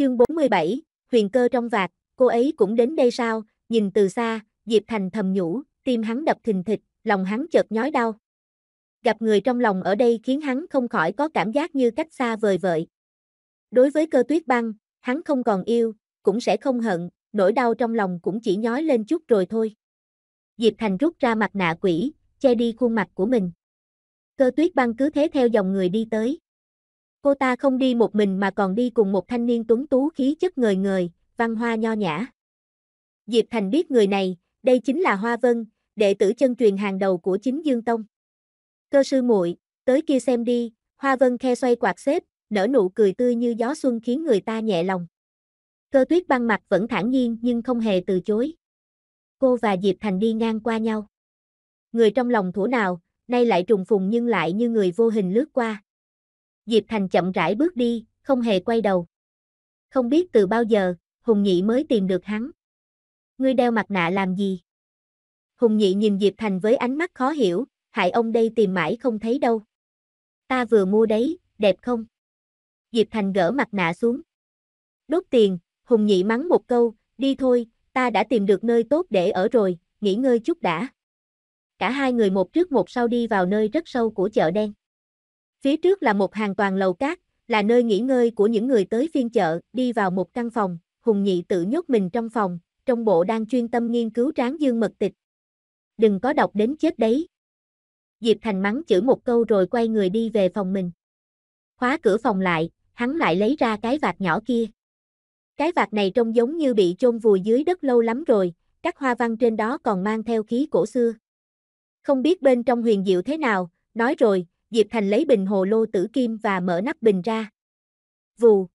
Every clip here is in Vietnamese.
Chương 47, huyền cơ trong vạt, cô ấy cũng đến đây sao, nhìn từ xa, Diệp Thành thầm nhủ, tim hắn đập thình thịch, lòng hắn chợt nhói đau. Gặp người trong lòng ở đây khiến hắn không khỏi có cảm giác như cách xa vời vợi. Đối với cơ tuyết băng, hắn không còn yêu, cũng sẽ không hận, nỗi đau trong lòng cũng chỉ nhói lên chút rồi thôi. Diệp Thành rút ra mặt nạ quỷ, che đi khuôn mặt của mình. Cơ tuyết băng cứ thế theo dòng người đi tới. Cô ta không đi một mình mà còn đi cùng một thanh niên tuấn tú khí chất người người, văn hoa nho nhã. Diệp Thành biết người này, đây chính là Hoa Vân, đệ tử chân truyền hàng đầu của chính Dương Tông. Cơ sư muội, tới kia xem đi, Hoa Vân khe xoay quạt xếp, nở nụ cười tươi như gió xuân khiến người ta nhẹ lòng. Cơ tuyết băng mặt vẫn thản nhiên nhưng không hề từ chối. Cô và Diệp Thành đi ngang qua nhau. Người trong lòng thủ nào, nay lại trùng phùng nhưng lại như người vô hình lướt qua. Diệp Thành chậm rãi bước đi, không hề quay đầu. Không biết từ bao giờ, Hùng Nhị mới tìm được hắn. Ngươi đeo mặt nạ làm gì? Hùng Nhị nhìn Diệp Thành với ánh mắt khó hiểu, hại ông đây tìm mãi không thấy đâu. Ta vừa mua đấy, đẹp không? Diệp Thành gỡ mặt nạ xuống. Đốt tiền, Hùng Nhị mắng một câu, đi thôi, ta đã tìm được nơi tốt để ở rồi, nghỉ ngơi chút đã. Cả hai người một trước một sau đi vào nơi rất sâu của chợ đen. Phía trước là một hàng toàn lầu cát, là nơi nghỉ ngơi của những người tới phiên chợ, đi vào một căn phòng, Hùng Nhị tự nhốt mình trong phòng, trong bộ đang chuyên tâm nghiên cứu tráng dương mật tịch. Đừng có đọc đến chết đấy. Diệp Thành mắng chửi một câu rồi quay người đi về phòng mình. Khóa cửa phòng lại, hắn lại lấy ra cái vạt nhỏ kia. Cái vạt này trông giống như bị chôn vùi dưới đất lâu lắm rồi, các hoa văn trên đó còn mang theo khí cổ xưa. Không biết bên trong huyền diệu thế nào, nói rồi, Diệp Thành lấy bình hồ lô tử kim và mở nắp bình ra. Vù.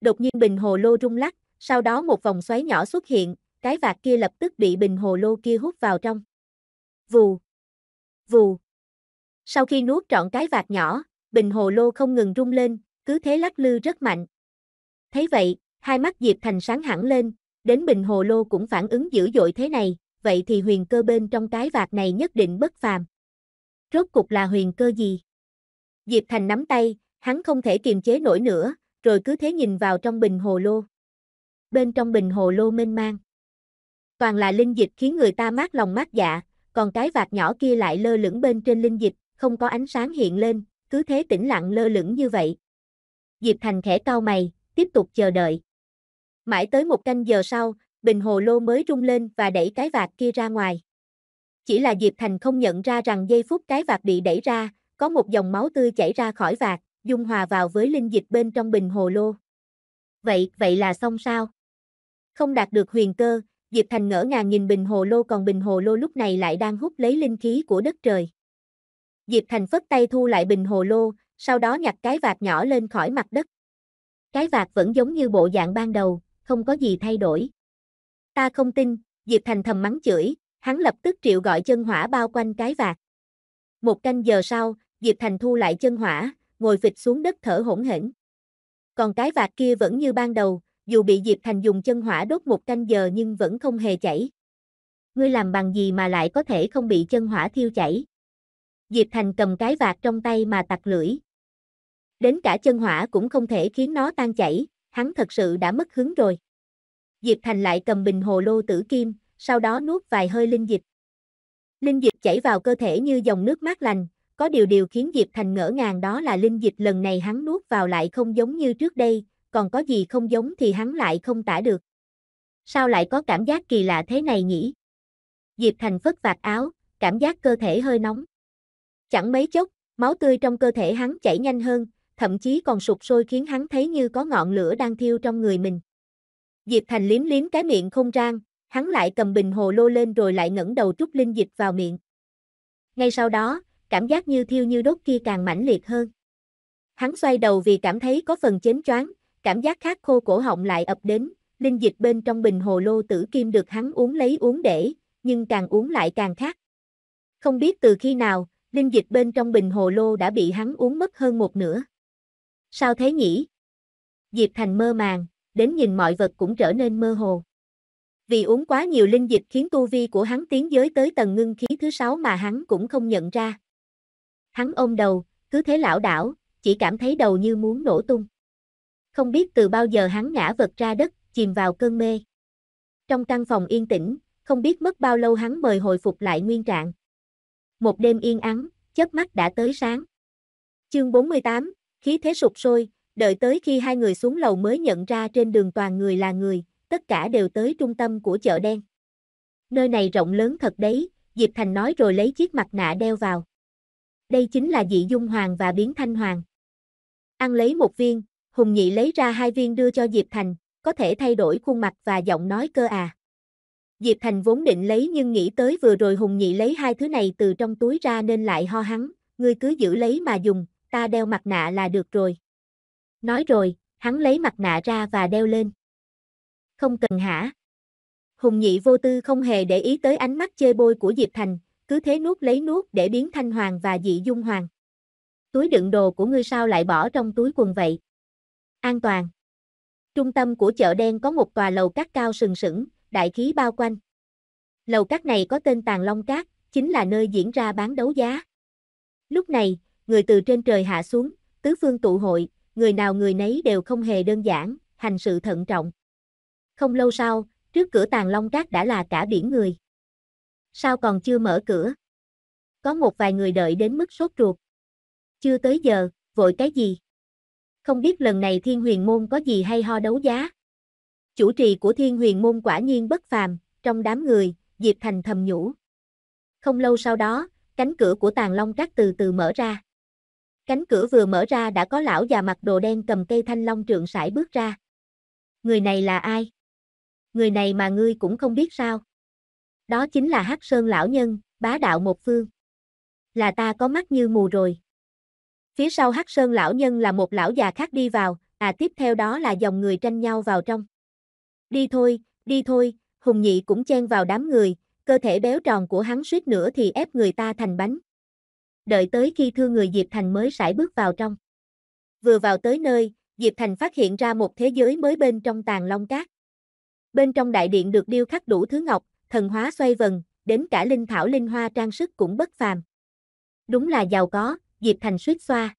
Đột nhiên bình hồ lô rung lắc, sau đó một vòng xoáy nhỏ xuất hiện, cái vạt kia lập tức bị bình hồ lô kia hút vào trong. Vù. Vù. Sau khi nuốt trọn cái vạt nhỏ, bình hồ lô không ngừng rung lên, cứ thế lắc lư rất mạnh. Thấy vậy, hai mắt Diệp Thành sáng hẳn lên, đến bình hồ lô cũng phản ứng dữ dội thế này, vậy thì huyền cơ bên trong cái vạt này nhất định bất phàm. Rốt cục là huyền cơ gì? Diệp Thành nắm tay, hắn không thể kiềm chế nổi nữa, rồi cứ thế nhìn vào trong bình hồ lô. Bên trong bình hồ lô mênh mang. Toàn là linh dịch khiến người ta mát lòng mát dạ, còn cái vạt nhỏ kia lại lơ lửng bên trên linh dịch, không có ánh sáng hiện lên, cứ thế tĩnh lặng lơ lửng như vậy. Diệp Thành khẽ cau mày, tiếp tục chờ đợi. Mãi tới một canh giờ sau, bình hồ lô mới rung lên và đẩy cái vạt kia ra ngoài. Chỉ là Diệp Thành không nhận ra rằng giây phút cái vạt bị đẩy ra, có một dòng máu tươi chảy ra khỏi vạt, dung hòa vào với linh dịch bên trong bình hồ lô. Vậy, vậy là xong sao? Không đạt được huyền cơ, Diệp Thành ngỡ ngàng nhìn bình hồ lô còn bình hồ lô lúc này lại đang hút lấy linh khí của đất trời. Diệp Thành phất tay thu lại bình hồ lô, sau đó nhặt cái vạt nhỏ lên khỏi mặt đất. Cái vạt vẫn giống như bộ dạng ban đầu, không có gì thay đổi. Ta không tin, Diệp Thành thầm mắng chửi, hắn lập tức triệu gọi chân hỏa bao quanh cái vạt. Một canh giờ sau, Diệp Thành thu lại chân hỏa, ngồi phịch xuống đất thở hỗn hển. Còn cái vạt kia vẫn như ban đầu, dù bị Diệp Thành dùng chân hỏa đốt một canh giờ nhưng vẫn không hề chảy. Ngươi làm bằng gì mà lại có thể không bị chân hỏa thiêu chảy? Diệp Thành cầm cái vạt trong tay mà tặc lưỡi. Đến cả chân hỏa cũng không thể khiến nó tan chảy, hắn thật sự đã mất hứng rồi. Diệp Thành lại cầm bình hồ lô tử kim, sau đó nuốt vài hơi linh dịch. Linh dịch chảy vào cơ thể như dòng nước mát lành, có điều điều khiến Diệp Thành ngỡ ngàng đó là linh dịch lần này hắn nuốt vào lại không giống như trước đây, còn có gì không giống thì hắn lại không tả được. Sao lại có cảm giác kỳ lạ thế này nhỉ? Diệp Thành phất vạt áo, cảm giác cơ thể hơi nóng. Chẳng mấy chốc, máu tươi trong cơ thể hắn chảy nhanh hơn, thậm chí còn sụp sôi khiến hắn thấy như có ngọn lửa đang thiêu trong người mình. Diệp Thành liếm liếm cái miệng không rang, hắn lại cầm bình hồ lô lên rồi lại ngẩng đầu trút linh dịch vào miệng. Ngay sau đó, cảm giác như thiêu như đốt kia càng mãnh liệt hơn. Hắn xoay đầu vì cảm thấy có phần chến choáng, cảm giác khát khô cổ họng lại ập đến, linh dịch bên trong bình hồ lô tử kim được hắn uống lấy uống để, nhưng càng uống lại càng khát. Không biết từ khi nào, linh dịch bên trong bình hồ lô đã bị hắn uống mất hơn một nửa. Sao thế nhỉ? Diệp Thành mơ màng, đến nhìn mọi vật cũng trở nên mơ hồ vì uống quá nhiều linh dịch khiến tu vi của hắn tiến giới tới tầng ngưng khí thứ sáu mà hắn cũng không nhận ra. Hắn ôm đầu, cứ thế lão đảo, chỉ cảm thấy đầu như muốn nổ tung. Không biết từ bao giờ hắn ngã vật ra đất, chìm vào cơn mê. Trong căn phòng yên tĩnh, không biết mất bao lâu hắn mời hồi phục lại nguyên trạng. Một đêm yên ắng, chớp mắt đã tới sáng. Chương 48, khí thế sụp sôi, đợi tới khi hai người xuống lầu mới nhận ra trên đường toàn người là người, tất cả đều tới trung tâm của chợ đen. Nơi này rộng lớn thật đấy, Diệp Thành nói rồi lấy chiếc mặt nạ đeo vào. Đây chính là dị dung hoàng và biến thanh hoàng. Ăn lấy một viên, Hùng Nhị lấy ra hai viên đưa cho Diệp Thành, có thể thay đổi khuôn mặt và giọng nói cơ à. Diệp Thành vốn định lấy nhưng nghĩ tới vừa rồi Hùng Nhị lấy hai thứ này từ trong túi ra nên lại ho hắn, ngươi cứ giữ lấy mà dùng, ta đeo mặt nạ là được rồi. Nói rồi, hắn lấy mặt nạ ra và đeo lên không cần hả? Hùng nhị vô tư không hề để ý tới ánh mắt chơi bôi của Diệp Thành, cứ thế nuốt lấy nuốt để biến Thanh Hoàng và dị dung hoàng. Túi đựng đồ của ngươi sao lại bỏ trong túi quần vậy? An toàn. Trung tâm của chợ đen có một tòa lầu cát cao sừng sững, đại khí bao quanh. Lầu cát này có tên Tàng Long Cát, chính là nơi diễn ra bán đấu giá. Lúc này, người từ trên trời hạ xuống, tứ phương tụ hội, người nào người nấy đều không hề đơn giản, hành sự thận trọng. Không lâu sau, trước cửa tàn long cát đã là cả biển người. Sao còn chưa mở cửa? Có một vài người đợi đến mức sốt ruột. Chưa tới giờ, vội cái gì? Không biết lần này thiên huyền môn có gì hay ho đấu giá? Chủ trì của thiên huyền môn quả nhiên bất phàm, trong đám người, Diệp Thành thầm nhủ. Không lâu sau đó, cánh cửa của tàn long cát từ từ mở ra. Cánh cửa vừa mở ra đã có lão già mặc đồ đen cầm cây thanh long trượng sải bước ra. Người này là ai? người này mà ngươi cũng không biết sao. Đó chính là Hắc Sơn lão nhân, bá đạo một phương. Là ta có mắt như mù rồi. Phía sau Hắc Sơn lão nhân là một lão già khác đi vào, à tiếp theo đó là dòng người tranh nhau vào trong. Đi thôi, đi thôi, Hùng Nhị cũng chen vào đám người, cơ thể béo tròn của hắn suýt nữa thì ép người ta thành bánh. Đợi tới khi thương người Diệp Thành mới sải bước vào trong. Vừa vào tới nơi, Diệp Thành phát hiện ra một thế giới mới bên trong tàn long cát. Bên trong đại điện được điêu khắc đủ thứ ngọc, thần hóa xoay vần, đến cả linh thảo linh hoa trang sức cũng bất phàm. Đúng là giàu có, Diệp Thành suýt xoa.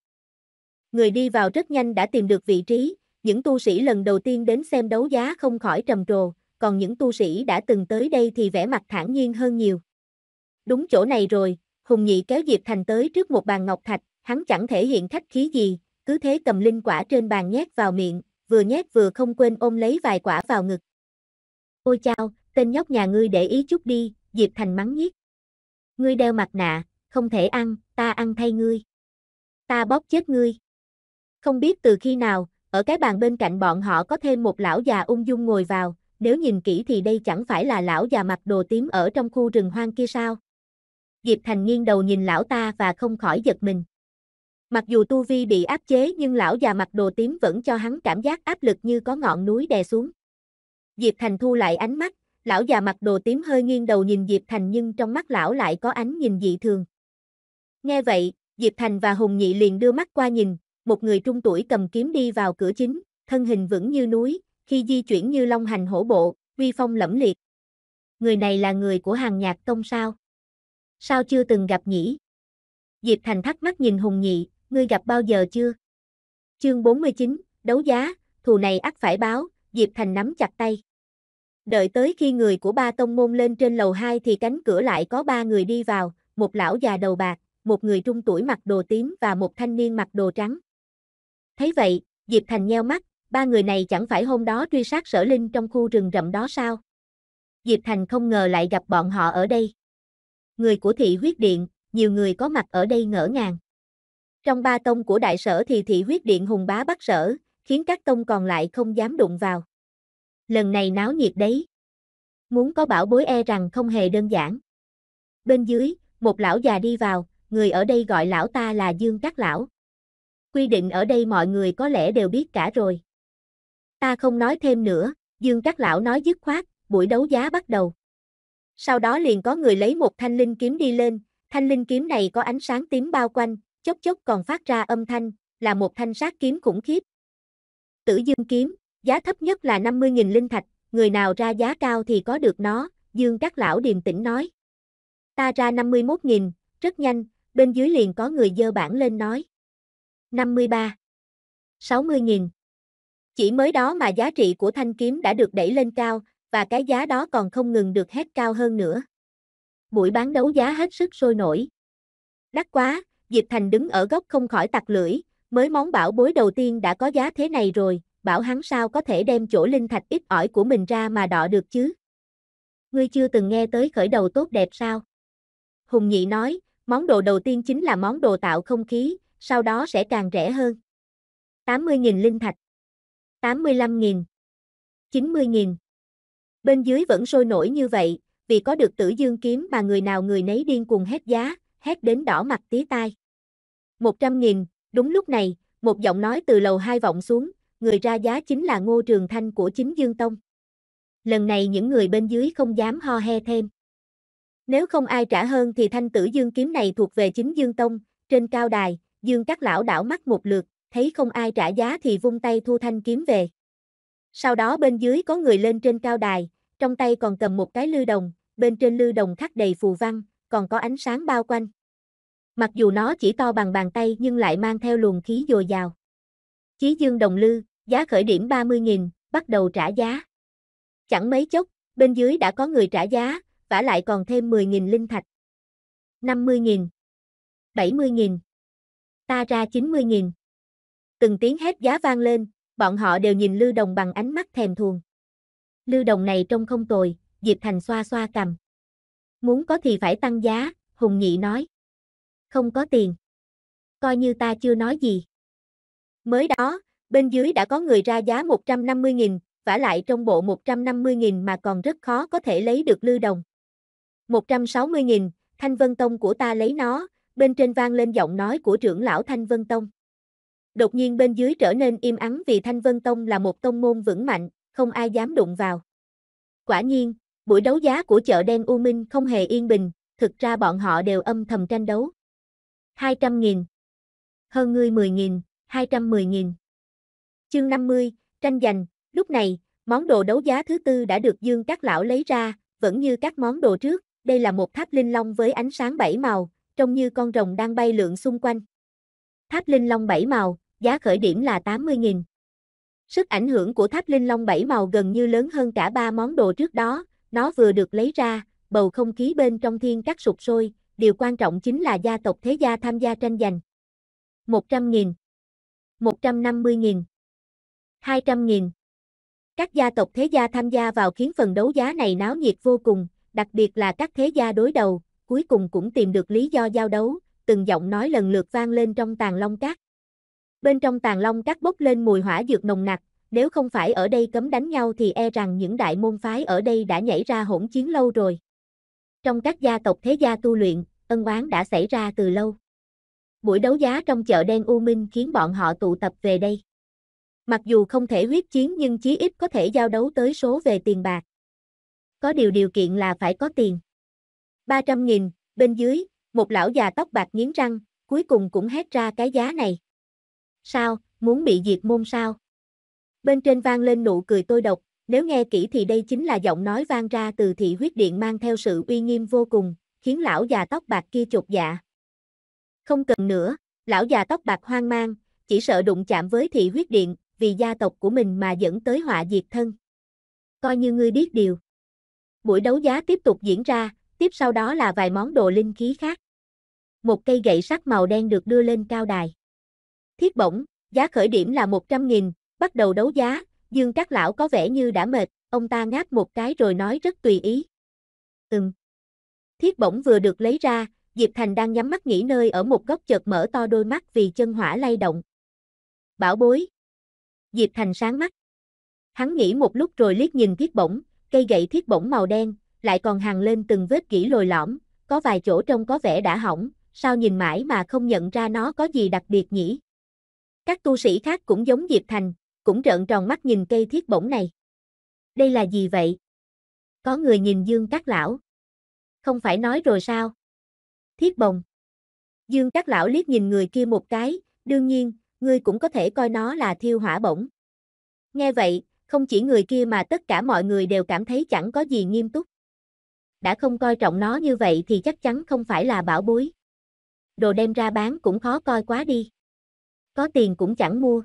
Người đi vào rất nhanh đã tìm được vị trí, những tu sĩ lần đầu tiên đến xem đấu giá không khỏi trầm trồ, còn những tu sĩ đã từng tới đây thì vẻ mặt thản nhiên hơn nhiều. Đúng chỗ này rồi, Hùng Nhị kéo Diệp Thành tới trước một bàn ngọc thạch, hắn chẳng thể hiện khách khí gì, cứ thế cầm linh quả trên bàn nhét vào miệng, vừa nhét vừa không quên ôm lấy vài quả vào ngực. Ôi chao, tên nhóc nhà ngươi để ý chút đi, Diệp Thành mắng nhiếc. Ngươi đeo mặt nạ, không thể ăn, ta ăn thay ngươi. Ta bóp chết ngươi. Không biết từ khi nào, ở cái bàn bên cạnh bọn họ có thêm một lão già ung dung ngồi vào, nếu nhìn kỹ thì đây chẳng phải là lão già mặc đồ tím ở trong khu rừng hoang kia sao? Diệp Thành nghiêng đầu nhìn lão ta và không khỏi giật mình. Mặc dù tu vi bị áp chế nhưng lão già mặc đồ tím vẫn cho hắn cảm giác áp lực như có ngọn núi đè xuống. Diệp Thành thu lại ánh mắt, lão già mặc đồ tím hơi nghiêng đầu nhìn Diệp Thành nhưng trong mắt lão lại có ánh nhìn dị thường. Nghe vậy, Diệp Thành và Hùng Nhị liền đưa mắt qua nhìn, một người trung tuổi cầm kiếm đi vào cửa chính, thân hình vững như núi, khi di chuyển như long hành hổ bộ, uy phong lẫm liệt. Người này là người của hàng nhạc tông sao? Sao chưa từng gặp nhỉ? Diệp Thành thắc mắc nhìn Hùng Nhị, ngươi gặp bao giờ chưa? Chương 49, đấu giá, thù này ắt phải báo, Diệp Thành nắm chặt tay. Đợi tới khi người của ba tông môn lên trên lầu 2 thì cánh cửa lại có ba người đi vào, một lão già đầu bạc, một người trung tuổi mặc đồ tím và một thanh niên mặc đồ trắng. Thấy vậy, Diệp Thành nheo mắt, ba người này chẳng phải hôm đó truy sát sở linh trong khu rừng rậm đó sao? Diệp Thành không ngờ lại gặp bọn họ ở đây. Người của thị huyết điện, nhiều người có mặt ở đây ngỡ ngàng. Trong ba tông của đại sở thì thị huyết điện hùng bá bắt sở, khiến các tông còn lại không dám đụng vào lần này náo nhiệt đấy. Muốn có bảo bối e rằng không hề đơn giản. Bên dưới, một lão già đi vào, người ở đây gọi lão ta là Dương Các Lão. Quy định ở đây mọi người có lẽ đều biết cả rồi. Ta không nói thêm nữa, Dương Các Lão nói dứt khoát, buổi đấu giá bắt đầu. Sau đó liền có người lấy một thanh linh kiếm đi lên, thanh linh kiếm này có ánh sáng tím bao quanh, chốc chốc còn phát ra âm thanh, là một thanh sát kiếm khủng khiếp. Tử Dương kiếm, Giá thấp nhất là 50.000 linh thạch, người nào ra giá cao thì có được nó, Dương Các Lão điềm tĩnh nói. Ta ra 51.000, rất nhanh, bên dưới liền có người dơ bảng lên nói. 53. 60.000. Chỉ mới đó mà giá trị của thanh kiếm đã được đẩy lên cao, và cái giá đó còn không ngừng được hét cao hơn nữa. Buổi bán đấu giá hết sức sôi nổi. Đắt quá, Diệp Thành đứng ở góc không khỏi tặc lưỡi, mới món bảo bối đầu tiên đã có giá thế này rồi, bảo hắn sao có thể đem chỗ linh thạch ít ỏi của mình ra mà đọ được chứ. Ngươi chưa từng nghe tới khởi đầu tốt đẹp sao? Hùng nhị nói, món đồ đầu tiên chính là món đồ tạo không khí, sau đó sẽ càng rẻ hơn. 80.000 linh thạch, 85.000, 90.000. Bên dưới vẫn sôi nổi như vậy, vì có được tử dương kiếm mà người nào người nấy điên cuồng hét giá, hét đến đỏ mặt tía tai. 100.000, đúng lúc này, một giọng nói từ lầu hai vọng xuống, người ra giá chính là Ngô Trường Thanh của chính Dương Tông. Lần này những người bên dưới không dám ho he thêm. Nếu không ai trả hơn thì thanh tử dương kiếm này thuộc về chính Dương Tông, trên cao đài, Dương các lão đảo mắt một lượt, thấy không ai trả giá thì vung tay thu thanh kiếm về. Sau đó bên dưới có người lên trên cao đài, trong tay còn cầm một cái lư đồng, bên trên lư đồng khắc đầy phù văn, còn có ánh sáng bao quanh. Mặc dù nó chỉ to bằng bàn tay nhưng lại mang theo luồng khí dồi dào. Chí dương đồng lư, giá khởi điểm 30.000, bắt đầu trả giá. Chẳng mấy chốc, bên dưới đã có người trả giá, vả lại còn thêm 10.000 linh thạch. 50.000, 70.000, ta ra 90.000. Từng tiếng hét giá vang lên, bọn họ đều nhìn Lưu Đồng bằng ánh mắt thèm thuồng. Lưu Đồng này trông không tồi, Diệp Thành xoa xoa cầm. Muốn có thì phải tăng giá, Hùng Nhị nói. Không có tiền. Coi như ta chưa nói gì. Mới đó, Bên dưới đã có người ra giá 150.000, vả lại trong bộ 150.000 mà còn rất khó có thể lấy được lưu đồng. 160.000, Thanh Vân Tông của ta lấy nó, bên trên vang lên giọng nói của trưởng lão Thanh Vân Tông. Đột nhiên bên dưới trở nên im ắng vì Thanh Vân Tông là một tông môn vững mạnh, không ai dám đụng vào. Quả nhiên, buổi đấu giá của chợ đen U Minh không hề yên bình, thực ra bọn họ đều âm thầm tranh đấu. 200.000 Hơn ngươi 10.000, 210.000 Chương 50, tranh giành, lúc này, món đồ đấu giá thứ tư đã được Dương các lão lấy ra, vẫn như các món đồ trước, đây là một tháp linh long với ánh sáng bảy màu, trông như con rồng đang bay lượn xung quanh. Tháp linh long bảy màu, giá khởi điểm là 80.000. Sức ảnh hưởng của tháp linh long bảy màu gần như lớn hơn cả ba món đồ trước đó, nó vừa được lấy ra, bầu không khí bên trong thiên các sụp sôi, điều quan trọng chính là gia tộc thế gia tham gia tranh giành. 100.000 150.000 200.000. Các gia tộc thế gia tham gia vào khiến phần đấu giá này náo nhiệt vô cùng, đặc biệt là các thế gia đối đầu, cuối cùng cũng tìm được lý do giao đấu, từng giọng nói lần lượt vang lên trong tàng long cát. Bên trong tàng long cát bốc lên mùi hỏa dược nồng nặc, nếu không phải ở đây cấm đánh nhau thì e rằng những đại môn phái ở đây đã nhảy ra hỗn chiến lâu rồi. Trong các gia tộc thế gia tu luyện, ân oán đã xảy ra từ lâu. Buổi đấu giá trong chợ đen U Minh khiến bọn họ tụ tập về đây mặc dù không thể huyết chiến nhưng chí ít có thể giao đấu tới số về tiền bạc. Có điều điều kiện là phải có tiền. 300.000, bên dưới, một lão già tóc bạc nghiến răng, cuối cùng cũng hét ra cái giá này. Sao, muốn bị diệt môn sao? Bên trên vang lên nụ cười tôi độc, nếu nghe kỹ thì đây chính là giọng nói vang ra từ thị huyết điện mang theo sự uy nghiêm vô cùng, khiến lão già tóc bạc kia chột dạ. Không cần nữa, lão già tóc bạc hoang mang, chỉ sợ đụng chạm với thị huyết điện, vì gia tộc của mình mà dẫn tới họa diệt thân. Coi như ngươi biết điều. Buổi đấu giá tiếp tục diễn ra, tiếp sau đó là vài món đồ linh khí khác. Một cây gậy sắt màu đen được đưa lên cao đài. Thiết bổng, giá khởi điểm là 100.000, bắt đầu đấu giá, Dương trác Lão có vẻ như đã mệt, ông ta ngáp một cái rồi nói rất tùy ý. Ừm. Thiết bổng vừa được lấy ra, Diệp Thành đang nhắm mắt nghỉ nơi ở một góc chợt mở to đôi mắt vì chân hỏa lay động. Bảo bối, Diệp Thành sáng mắt. Hắn nghĩ một lúc rồi liếc nhìn thiết bổng, cây gậy thiết bổng màu đen, lại còn hàng lên từng vết kỹ lồi lõm, có vài chỗ trông có vẻ đã hỏng, sao nhìn mãi mà không nhận ra nó có gì đặc biệt nhỉ? Các tu sĩ khác cũng giống Diệp Thành, cũng trợn tròn mắt nhìn cây thiết bổng này. Đây là gì vậy? Có người nhìn Dương Cát Lão. Không phải nói rồi sao? Thiết bổng. Dương Cát Lão liếc nhìn người kia một cái, đương nhiên, ngươi cũng có thể coi nó là thiêu hỏa bổng. Nghe vậy, không chỉ người kia mà tất cả mọi người đều cảm thấy chẳng có gì nghiêm túc. Đã không coi trọng nó như vậy thì chắc chắn không phải là bảo bối. Đồ đem ra bán cũng khó coi quá đi. Có tiền cũng chẳng mua.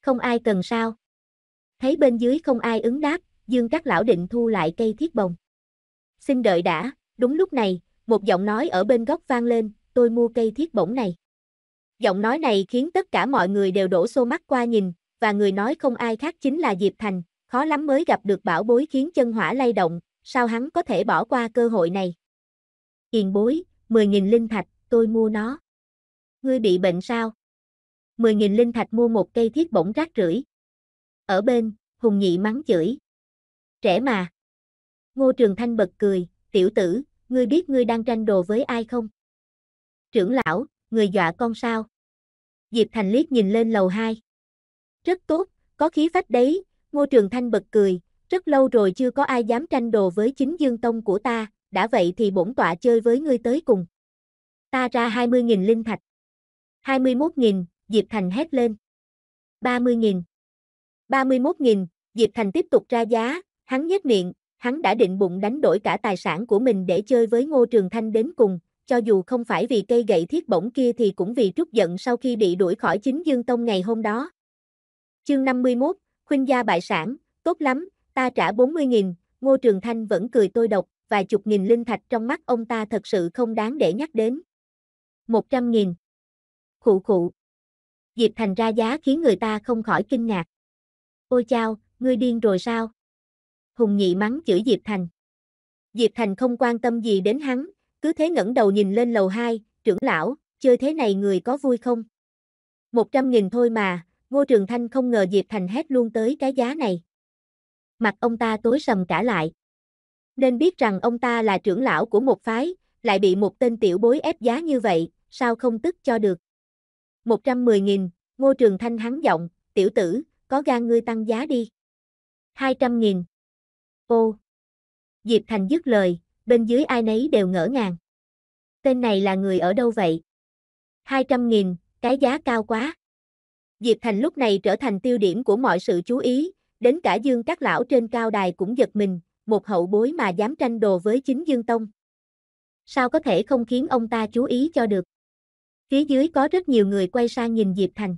Không ai cần sao. Thấy bên dưới không ai ứng đáp, Dương các lão định thu lại cây thiết bồng. Xin đợi đã, đúng lúc này, một giọng nói ở bên góc vang lên, tôi mua cây thiết bổng này. Giọng nói này khiến tất cả mọi người đều đổ xô mắt qua nhìn, và người nói không ai khác chính là Diệp Thành, khó lắm mới gặp được bảo bối khiến chân hỏa lay động, sao hắn có thể bỏ qua cơ hội này. Kiền bối, 10.000 linh thạch, tôi mua nó. Ngươi bị bệnh sao? 10.000 linh thạch mua một cây thiết bổng rác rưởi. Ở bên, Hùng Nhị mắng chửi. Trẻ mà. Ngô Trường Thanh bật cười, tiểu tử, ngươi biết ngươi đang tranh đồ với ai không? Trưởng lão, người dọa con sao? Diệp Thành liếc nhìn lên lầu 2. Rất tốt, có khí phách đấy, Ngô Trường Thanh bật cười, rất lâu rồi chưa có ai dám tranh đồ với chính dương tông của ta, đã vậy thì bổn tọa chơi với ngươi tới cùng. Ta ra 20.000 linh thạch. 21.000, Diệp Thành hét lên. 30.000. 31.000, Diệp Thành tiếp tục ra giá, hắn nhếch miệng, hắn đã định bụng đánh đổi cả tài sản của mình để chơi với Ngô Trường Thanh đến cùng, cho dù không phải vì cây gậy thiết bổng kia thì cũng vì trút giận sau khi bị đuổi khỏi chính dương tông ngày hôm đó. Chương 51, Khuynh gia bại sản, tốt lắm, ta trả 40.000, Ngô Trường Thanh vẫn cười tôi độc, vài chục nghìn linh thạch trong mắt ông ta thật sự không đáng để nhắc đến. 100.000 Khụ khụ Diệp Thành ra giá khiến người ta không khỏi kinh ngạc. Ôi chao, ngươi điên rồi sao? Hùng nhị mắng chửi Diệp Thành. Diệp Thành không quan tâm gì đến hắn, cứ thế ngẩng đầu nhìn lên lầu 2, trưởng lão, chơi thế này người có vui không? một trăm nghìn thôi mà, Ngô Trường Thanh không ngờ Diệp Thành hét luôn tới cái giá này. Mặt ông ta tối sầm cả lại. Nên biết rằng ông ta là trưởng lão của một phái, lại bị một tên tiểu bối ép giá như vậy, sao không tức cho được. một trăm mười nghìn Ngô Trường Thanh hắn giọng, tiểu tử, có gan ngươi tăng giá đi. hai trăm nghìn Ô. Diệp Thành dứt lời, bên dưới ai nấy đều ngỡ ngàng. Tên này là người ở đâu vậy? 200.000, cái giá cao quá. Diệp Thành lúc này trở thành tiêu điểm của mọi sự chú ý, đến cả Dương Các Lão trên cao đài cũng giật mình, một hậu bối mà dám tranh đồ với chính Dương Tông. Sao có thể không khiến ông ta chú ý cho được? Phía dưới có rất nhiều người quay sang nhìn Diệp Thành.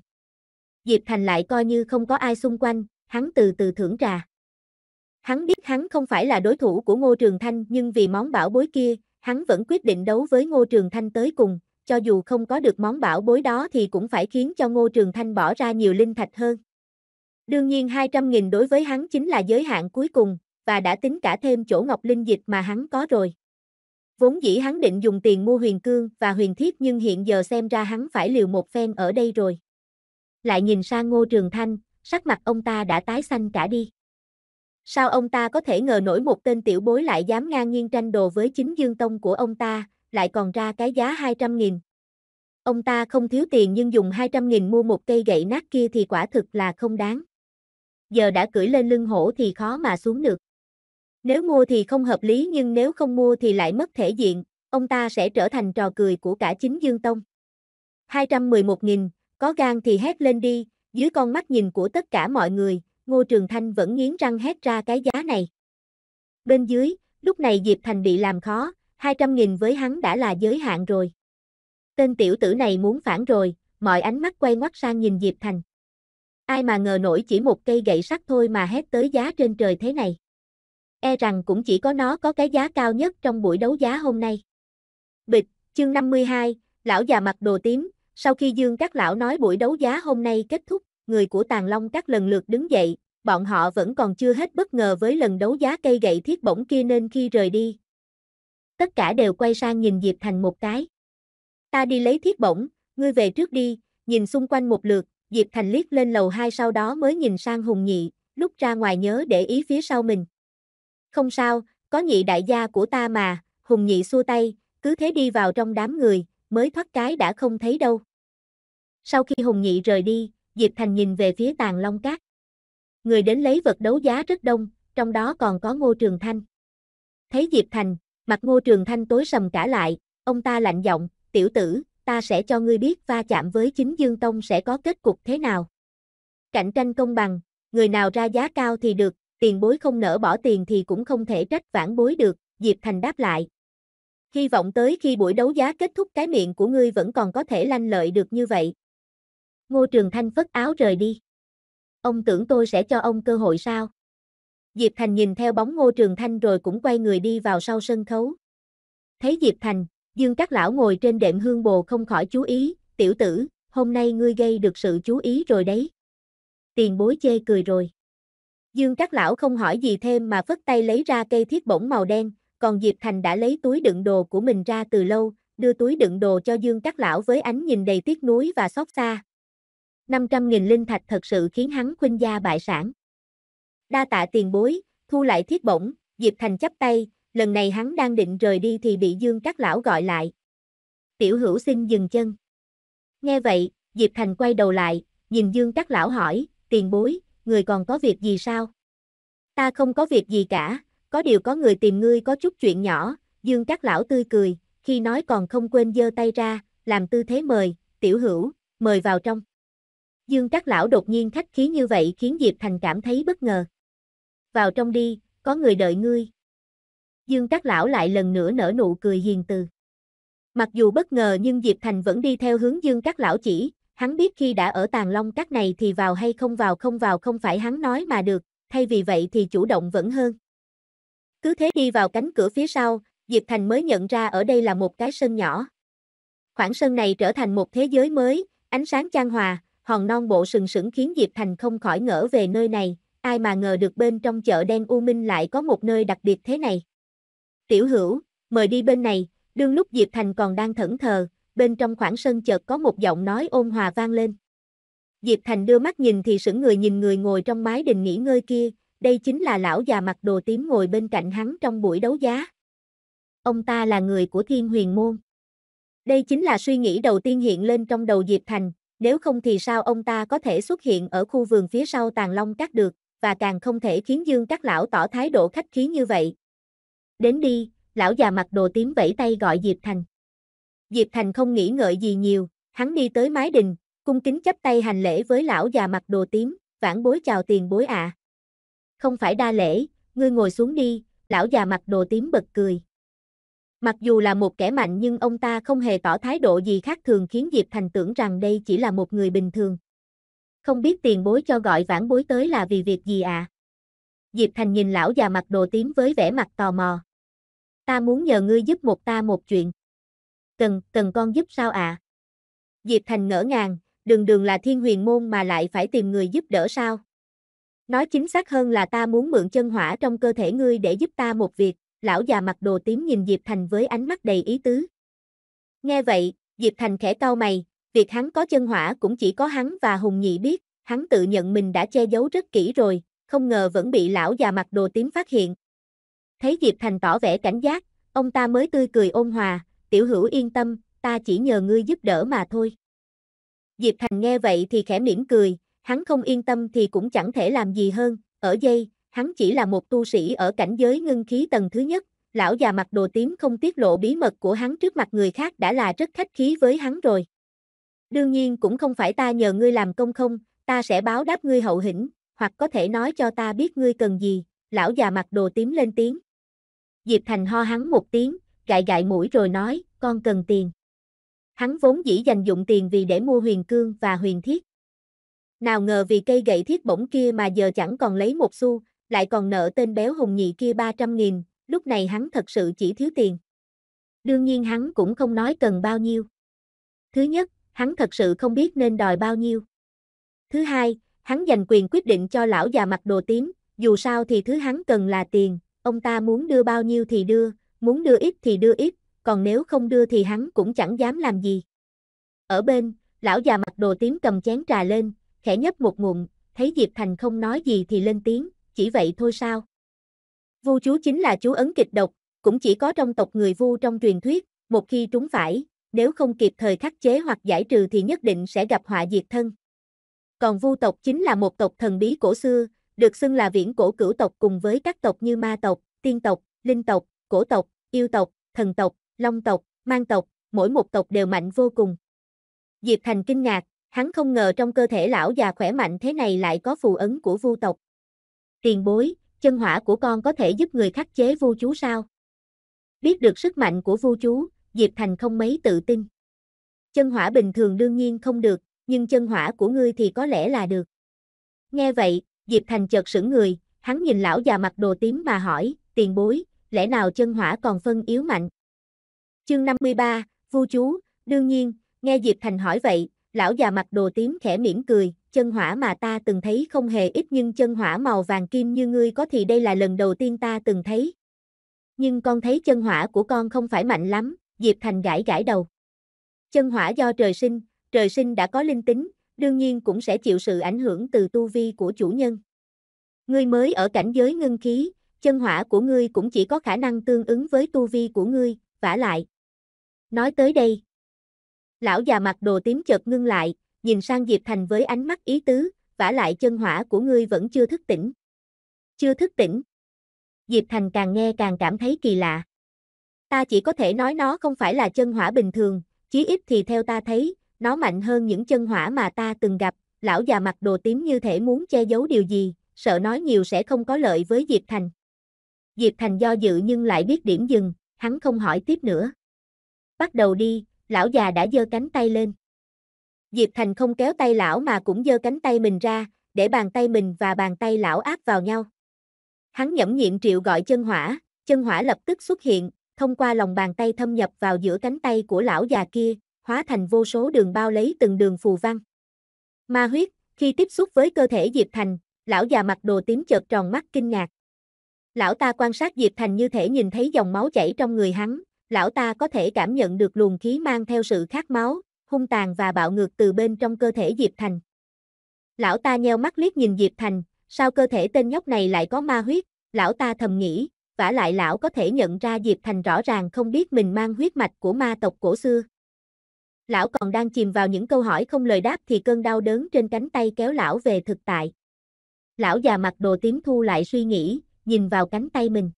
Diệp Thành lại coi như không có ai xung quanh, hắn từ từ thưởng trà. Hắn biết hắn không phải là đối thủ của Ngô Trường Thanh nhưng vì món bảo bối kia, hắn vẫn quyết định đấu với Ngô Trường Thanh tới cùng, cho dù không có được món bảo bối đó thì cũng phải khiến cho Ngô Trường Thanh bỏ ra nhiều linh thạch hơn. Đương nhiên 200.000 đối với hắn chính là giới hạn cuối cùng, và đã tính cả thêm chỗ ngọc linh dịch mà hắn có rồi. Vốn dĩ hắn định dùng tiền mua huyền cương và huyền thiết nhưng hiện giờ xem ra hắn phải liều một phen ở đây rồi. Lại nhìn sang Ngô Trường Thanh, sắc mặt ông ta đã tái xanh cả đi. Sao ông ta có thể ngờ nổi một tên tiểu bối lại dám ngang nhiên tranh đồ với chính dương tông của ông ta, lại còn ra cái giá 200.000. Ông ta không thiếu tiền nhưng dùng 200.000 mua một cây gậy nát kia thì quả thực là không đáng. Giờ đã cưỡi lên lưng hổ thì khó mà xuống được. Nếu mua thì không hợp lý nhưng nếu không mua thì lại mất thể diện, ông ta sẽ trở thành trò cười của cả chính Dương Tông. 211.000, có gan thì hét lên đi, dưới con mắt nhìn của tất cả mọi người, Ngô Trường Thanh vẫn nghiến răng hét ra cái giá này. Bên dưới, lúc này Diệp Thành bị làm khó, 200.000 với hắn đã là giới hạn rồi. Tên tiểu tử này muốn phản rồi, mọi ánh mắt quay ngoắt sang nhìn Diệp Thành. Ai mà ngờ nổi chỉ một cây gậy sắt thôi mà hét tới giá trên trời thế này. E rằng cũng chỉ có nó có cái giá cao nhất trong buổi đấu giá hôm nay. Bịch, chương 52, lão già mặc đồ tím, sau khi Dương các lão nói buổi đấu giá hôm nay kết thúc, người của Tàng Long các lần lượt đứng dậy, bọn họ vẫn còn chưa hết bất ngờ với lần đấu giá cây gậy thiết bổng kia nên khi rời đi. Tất cả đều quay sang nhìn Diệp Thành một cái. Ta đi lấy thiết bổng, ngươi về trước đi, nhìn xung quanh một lượt, Diệp Thành liếc lên lầu hai sau đó mới nhìn sang Hùng Nhị, lúc ra ngoài nhớ để ý phía sau mình. Không sao, có nhị đại gia của ta mà, Hùng Nhị xua tay, cứ thế đi vào trong đám người, mới thoát cái đã không thấy đâu. Sau khi Hùng Nhị rời đi, Diệp Thành nhìn về phía Tàng Long Cát người đến lấy vật đấu giá rất đông, trong đó còn có Ngô Trường Thanh. Thấy Diệp Thành, mặt Ngô Trường Thanh tối sầm cả lại, ông ta lạnh giọng, tiểu tử, ta sẽ cho ngươi biết va chạm với chính Dương Tông sẽ có kết cục thế nào. Cạnh tranh công bằng, người nào ra giá cao thì được, tiền bối không nỡ bỏ tiền thì cũng không thể trách vãn bối được, Diệp Thành đáp lại. Hy vọng tới khi buổi đấu giá kết thúc cái miệng của ngươi vẫn còn có thể lanh lợi được như vậy. Ngô Trường Thanh phất áo rời đi ông tưởng tôi sẽ cho ông cơ hội sao? Diệp Thành nhìn theo bóng Ngô Trường Thanh rồi cũng quay người đi vào sau sân khấu. Thấy Diệp Thành, Dương Các Lão ngồi trên đệm hương bồ không khỏi chú ý, tiểu tử, hôm nay ngươi gây được sự chú ý rồi đấy. Tiền bối chê cười rồi. Dương Các Lão không hỏi gì thêm mà phất tay lấy ra cây thiết bổng màu đen, còn Diệp Thành đã lấy túi đựng đồ của mình ra từ lâu, đưa túi đựng đồ cho Dương Các Lão với ánh nhìn đầy tiếc nuối và xót xa, 500.000 linh thạch thật sự khiến hắn khuynh gia bại sản. Đa tạ tiền bối, thu lại thiết bổng, Diệp Thành chắp tay, lần này hắn đang định rời đi thì bị Dương Các Lão gọi lại. Tiểu hữu xin dừng chân. Nghe vậy, Diệp Thành quay đầu lại, nhìn Dương Các Lão hỏi, tiền bối, người còn có việc gì sao? Ta không có việc gì cả, có điều có người tìm ngươi có chút chuyện nhỏ, Dương Các Lão tươi cười, khi nói còn không quên giơ tay ra, làm tư thế mời, tiểu hữu, mời vào trong dương các lão đột nhiên khách khí như vậy khiến Diệp Thành cảm thấy bất ngờ. Vào trong đi, có người đợi ngươi. Dương các lão lại lần nữa nở nụ cười hiền từ. Mặc dù bất ngờ nhưng Diệp Thành vẫn đi theo hướng dương các lão chỉ, hắn biết khi đã ở tàn long các này thì vào hay không vào không vào không phải hắn nói mà được, thay vì vậy thì chủ động vẫn hơn. Cứ thế đi vào cánh cửa phía sau, Diệp Thành mới nhận ra ở đây là một cái sân nhỏ. Khoảng sân này trở thành một thế giới mới, ánh sáng trang hòa, hòn non bộ sừng sững khiến Diệp Thành không khỏi ngỡ về nơi này, ai mà ngờ được bên trong chợ đen U Minh lại có một nơi đặc biệt thế này. Tiểu hữu, mời đi bên này, đương lúc Diệp Thành còn đang thẫn thờ, bên trong khoảng sân chợt có một giọng nói ôn hòa vang lên. Diệp Thành đưa mắt nhìn thì sững người nhìn người ngồi trong mái đình nghỉ ngơi kia, đây chính là lão già mặc đồ tím ngồi bên cạnh hắn trong buổi đấu giá. Ông ta là người của thiên huyền môn. Đây chính là suy nghĩ đầu tiên hiện lên trong đầu Diệp Thành, nếu không thì sao ông ta có thể xuất hiện ở khu vườn phía sau tàn long cắt được, và càng không thể khiến Dương các lão tỏ thái độ khách khí như vậy. Đến đi, lão già mặc đồ tím vẫy tay gọi Diệp Thành. Diệp Thành không nghĩ ngợi gì nhiều, hắn đi tới mái đình, cung kính chấp tay hành lễ với lão già mặc đồ tím, vãn bối chào tiền bối ạ. À. Không phải đa lễ, ngươi ngồi xuống đi, lão già mặc đồ tím bật cười. Mặc dù là một kẻ mạnh nhưng ông ta không hề tỏ thái độ gì khác thường khiến Diệp Thành tưởng rằng đây chỉ là một người bình thường. Không biết tiền bối cho gọi vãn bối tới là vì việc gì à? Diệp Thành nhìn lão già mặc đồ tím với vẻ mặt tò mò. Ta muốn nhờ ngươi giúp một ta một chuyện. Cần, cần con giúp sao ạ? À? Diệp Thành ngỡ ngàng, đường đường là thiên huyền môn mà lại phải tìm người giúp đỡ sao? Nói chính xác hơn là ta muốn mượn chân hỏa trong cơ thể ngươi để giúp ta một việc lão già mặc đồ tím nhìn Diệp Thành với ánh mắt đầy ý tứ. Nghe vậy, Diệp Thành khẽ cau mày, việc hắn có chân hỏa cũng chỉ có hắn và Hùng Nhị biết, hắn tự nhận mình đã che giấu rất kỹ rồi, không ngờ vẫn bị lão già mặc đồ tím phát hiện. Thấy Diệp Thành tỏ vẻ cảnh giác, ông ta mới tươi cười ôn hòa, tiểu hữu yên tâm, ta chỉ nhờ ngươi giúp đỡ mà thôi. Diệp Thành nghe vậy thì khẽ mỉm cười, hắn không yên tâm thì cũng chẳng thể làm gì hơn, ở dây, hắn chỉ là một tu sĩ ở cảnh giới ngưng khí tầng thứ nhất, lão già mặc đồ tím không tiết lộ bí mật của hắn trước mặt người khác đã là rất khách khí với hắn rồi. Đương nhiên cũng không phải ta nhờ ngươi làm công không, ta sẽ báo đáp ngươi hậu hĩnh, hoặc có thể nói cho ta biết ngươi cần gì, lão già mặc đồ tím lên tiếng. Diệp Thành ho hắn một tiếng, gại gại mũi rồi nói, con cần tiền. Hắn vốn dĩ dành dụng tiền vì để mua huyền cương và huyền thiết. Nào ngờ vì cây gậy thiết bổng kia mà giờ chẳng còn lấy một xu, lại còn nợ tên béo hùng nhị kia 300 nghìn, lúc này hắn thật sự chỉ thiếu tiền. Đương nhiên hắn cũng không nói cần bao nhiêu. Thứ nhất, hắn thật sự không biết nên đòi bao nhiêu. Thứ hai, hắn dành quyền quyết định cho lão già mặc đồ tím, dù sao thì thứ hắn cần là tiền, ông ta muốn đưa bao nhiêu thì đưa, muốn đưa ít thì đưa ít, còn nếu không đưa thì hắn cũng chẳng dám làm gì. Ở bên, lão già mặc đồ tím cầm chén trà lên, khẽ nhấp một ngụm, thấy Diệp Thành không nói gì thì lên tiếng, chỉ vậy thôi sao? Vu chú chính là chú ấn kịch độc, cũng chỉ có trong tộc người vu trong truyền thuyết, một khi trúng phải, nếu không kịp thời khắc chế hoặc giải trừ thì nhất định sẽ gặp họa diệt thân. Còn vu tộc chính là một tộc thần bí cổ xưa, được xưng là viễn cổ cửu tộc cùng với các tộc như ma tộc, tiên tộc, linh tộc, cổ tộc, yêu tộc, thần tộc, long tộc, mang tộc, mỗi một tộc đều mạnh vô cùng. Diệp Thành kinh ngạc, hắn không ngờ trong cơ thể lão già khỏe mạnh thế này lại có phù ấn của vu tộc tiền bối, chân hỏa của con có thể giúp người khắc chế vu chú sao? Biết được sức mạnh của vu chú, Diệp Thành không mấy tự tin. Chân hỏa bình thường đương nhiên không được, nhưng chân hỏa của ngươi thì có lẽ là được. Nghe vậy, Diệp Thành chợt sững người, hắn nhìn lão già mặc đồ tím mà hỏi, tiền bối, lẽ nào chân hỏa còn phân yếu mạnh? Chương 53, vu chú, đương nhiên, nghe Diệp Thành hỏi vậy, lão già mặc đồ tím khẽ mỉm cười, chân hỏa mà ta từng thấy không hề ít nhưng chân hỏa màu vàng kim như ngươi có thì đây là lần đầu tiên ta từng thấy. Nhưng con thấy chân hỏa của con không phải mạnh lắm, Diệp Thành gãi gãi đầu. Chân hỏa do trời sinh, trời sinh đã có linh tính, đương nhiên cũng sẽ chịu sự ảnh hưởng từ tu vi của chủ nhân. Ngươi mới ở cảnh giới ngưng khí, chân hỏa của ngươi cũng chỉ có khả năng tương ứng với tu vi của ngươi, vả lại. Nói tới đây, lão già mặc đồ tím chợt ngưng lại, nhìn sang Diệp Thành với ánh mắt ý tứ, vả lại chân hỏa của ngươi vẫn chưa thức tỉnh. Chưa thức tỉnh. Diệp Thành càng nghe càng cảm thấy kỳ lạ. Ta chỉ có thể nói nó không phải là chân hỏa bình thường, chí ít thì theo ta thấy, nó mạnh hơn những chân hỏa mà ta từng gặp, lão già mặc đồ tím như thể muốn che giấu điều gì, sợ nói nhiều sẽ không có lợi với Diệp Thành. Diệp Thành do dự nhưng lại biết điểm dừng, hắn không hỏi tiếp nữa. Bắt đầu đi, lão già đã giơ cánh tay lên. Diệp Thành không kéo tay lão mà cũng giơ cánh tay mình ra, để bàn tay mình và bàn tay lão áp vào nhau. Hắn nhẫm nhịn triệu gọi chân hỏa, chân hỏa lập tức xuất hiện, thông qua lòng bàn tay thâm nhập vào giữa cánh tay của lão già kia, hóa thành vô số đường bao lấy từng đường phù văn. Ma huyết, khi tiếp xúc với cơ thể Diệp Thành, lão già mặc đồ tím chợt tròn mắt kinh ngạc. Lão ta quan sát Diệp Thành như thể nhìn thấy dòng máu chảy trong người hắn, lão ta có thể cảm nhận được luồng khí mang theo sự khát máu, hung tàn và bạo ngược từ bên trong cơ thể Diệp Thành. Lão ta nheo mắt liếc nhìn Diệp Thành, sao cơ thể tên nhóc này lại có ma huyết, lão ta thầm nghĩ, vả lại lão có thể nhận ra Diệp Thành rõ ràng không biết mình mang huyết mạch của ma tộc cổ xưa. Lão còn đang chìm vào những câu hỏi không lời đáp thì cơn đau đớn trên cánh tay kéo lão về thực tại. Lão già mặc đồ tím thu lại suy nghĩ, nhìn vào cánh tay mình.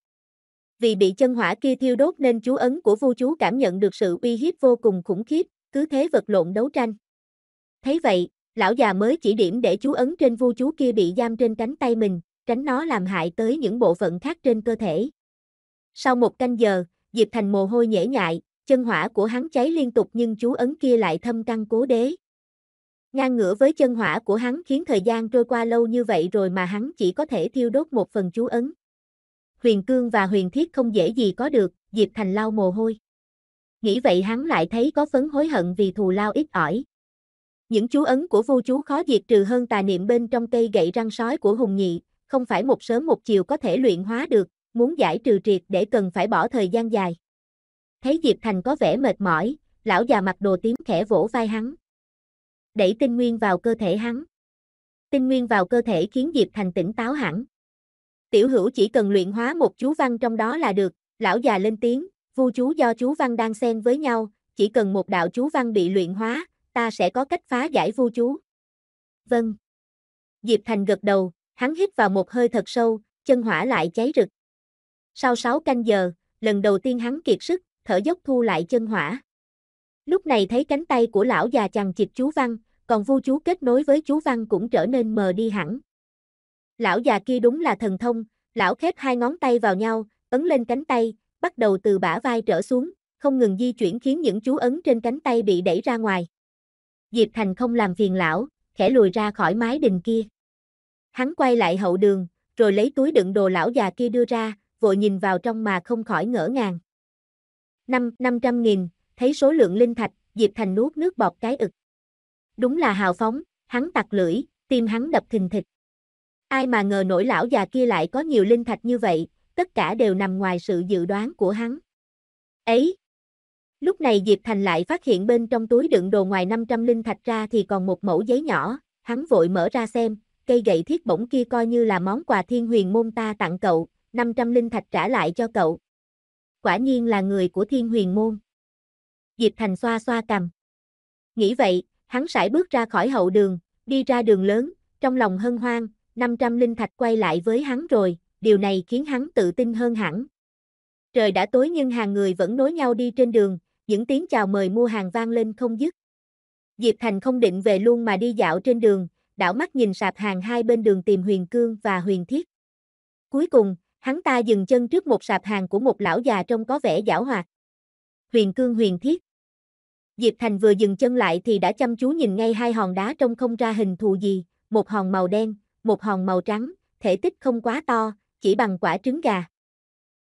Vì bị chân hỏa kia thiêu đốt nên chú ấn của vua chú cảm nhận được sự uy hiếp vô cùng khủng khiếp, cứ thế vật lộn đấu tranh. Thấy vậy, lão già mới chỉ điểm để chú ấn trên vu chú kia bị giam trên cánh tay mình, tránh nó làm hại tới những bộ phận khác trên cơ thể. Sau một canh giờ, Diệp Thành mồ hôi nhễ nhại, chân hỏa của hắn cháy liên tục nhưng chú ấn kia lại thâm căn cố đế. Ngang ngửa với chân hỏa của hắn khiến thời gian trôi qua lâu như vậy rồi mà hắn chỉ có thể thiêu đốt một phần chú ấn. Huyền cương và huyền thiết không dễ gì có được, Diệp Thành lau mồ hôi. Nghĩ vậy hắn lại thấy có phấn hối hận vì thù lao ít ỏi. Những chú ấn của vu chú khó diệt trừ hơn tà niệm bên trong cây gậy răng sói của Hùng Nhị, không phải một sớm một chiều có thể luyện hóa được, muốn giải trừ triệt để cần phải bỏ thời gian dài. Thấy Diệp Thành có vẻ mệt mỏi, lão già mặc đồ tím khẽ vỗ vai hắn. Đẩy tinh nguyên vào cơ thể hắn. Tinh nguyên vào cơ thể khiến Diệp Thành tỉnh táo hẳn. Tiểu hữu chỉ cần luyện hóa một chú văn trong đó là được, lão già lên tiếng, Vu chú do chú văn đang xen với nhau, chỉ cần một đạo chú văn bị luyện hóa, ta sẽ có cách phá giải vu chú. Vâng. Diệp Thành gật đầu, hắn hít vào một hơi thật sâu, chân hỏa lại cháy rực. Sau 6 canh giờ, lần đầu tiên hắn kiệt sức, thở dốc thu lại chân hỏa. Lúc này thấy cánh tay của lão già chằng chịt chú văn, còn vu chú kết nối với chú văn cũng trở nên mờ đi hẳn. Lão già kia đúng là thần thông, lão khép hai ngón tay vào nhau, ấn lên cánh tay, bắt đầu từ bả vai trở xuống, không ngừng di chuyển khiến những chú ấn trên cánh tay bị đẩy ra ngoài. Diệp Thành không làm phiền lão, khẽ lùi ra khỏi mái đình kia. Hắn quay lại hậu đường, rồi lấy túi đựng đồ lão già kia đưa ra, vội nhìn vào trong mà không khỏi ngỡ ngàng. Năm, năm trăm nghìn, thấy số lượng linh thạch, Diệp Thành nuốt nước bọt cái ực. Đúng là hào phóng, hắn tặc lưỡi, tim hắn đập thình thịch. Ai mà ngờ nổi lão già kia lại có nhiều linh thạch như vậy, tất cả đều nằm ngoài sự dự đoán của hắn. Ấy! Lúc này Diệp Thành lại phát hiện bên trong túi đựng đồ ngoài 500 linh thạch ra thì còn một mẫu giấy nhỏ, hắn vội mở ra xem, cây gậy thiết bổng kia coi như là món quà thiên huyền môn ta tặng cậu, 500 linh thạch trả lại cho cậu. Quả nhiên là người của thiên huyền môn. Diệp Thành xoa xoa cầm. Nghĩ vậy, hắn sải bước ra khỏi hậu đường, đi ra đường lớn, trong lòng hân hoan, 500 linh thạch quay lại với hắn rồi, điều này khiến hắn tự tin hơn hẳn. Trời đã tối nhưng hàng người vẫn nối nhau đi trên đường, những tiếng chào mời mua hàng vang lên không dứt. Diệp Thành không định về luôn mà đi dạo trên đường, đảo mắt nhìn sạp hàng hai bên đường tìm Huyền Cương và Huyền Thiết. Cuối cùng, hắn ta dừng chân trước một sạp hàng của một lão già trông có vẻ giảo hoạt. Huyền Cương Huyền Thiết. Diệp Thành vừa dừng chân lại thì đã chăm chú nhìn ngay hai hòn đá trông không ra hình thù gì, một hòn màu đen, một hòn màu trắng, thể tích không quá to, chỉ bằng quả trứng gà.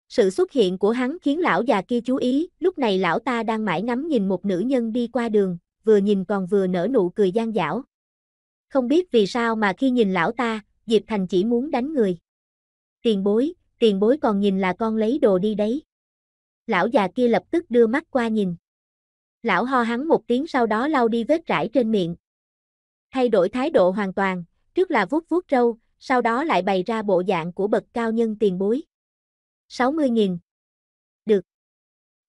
Sự xuất hiện của hắn khiến lão già kia chú ý, lúc này lão ta đang mãi ngắm nhìn một nữ nhân đi qua đường, vừa nhìn còn vừa nở nụ cười gian dảo. Không biết vì sao mà khi nhìn lão ta, Diệp Thành chỉ muốn đánh người. Tiền bối, tiền bối còn nhìn là con lấy đồ đi đấy. Lão già kia lập tức đưa mắt qua nhìn. Lão ho hắn một tiếng sau đó lau đi vết rải trên miệng. Thay đổi thái độ hoàn toàn, trước là vuốt vuốt râu, sau đó lại bày ra bộ dạng của bậc cao nhân tiền bối. 60.000 Được.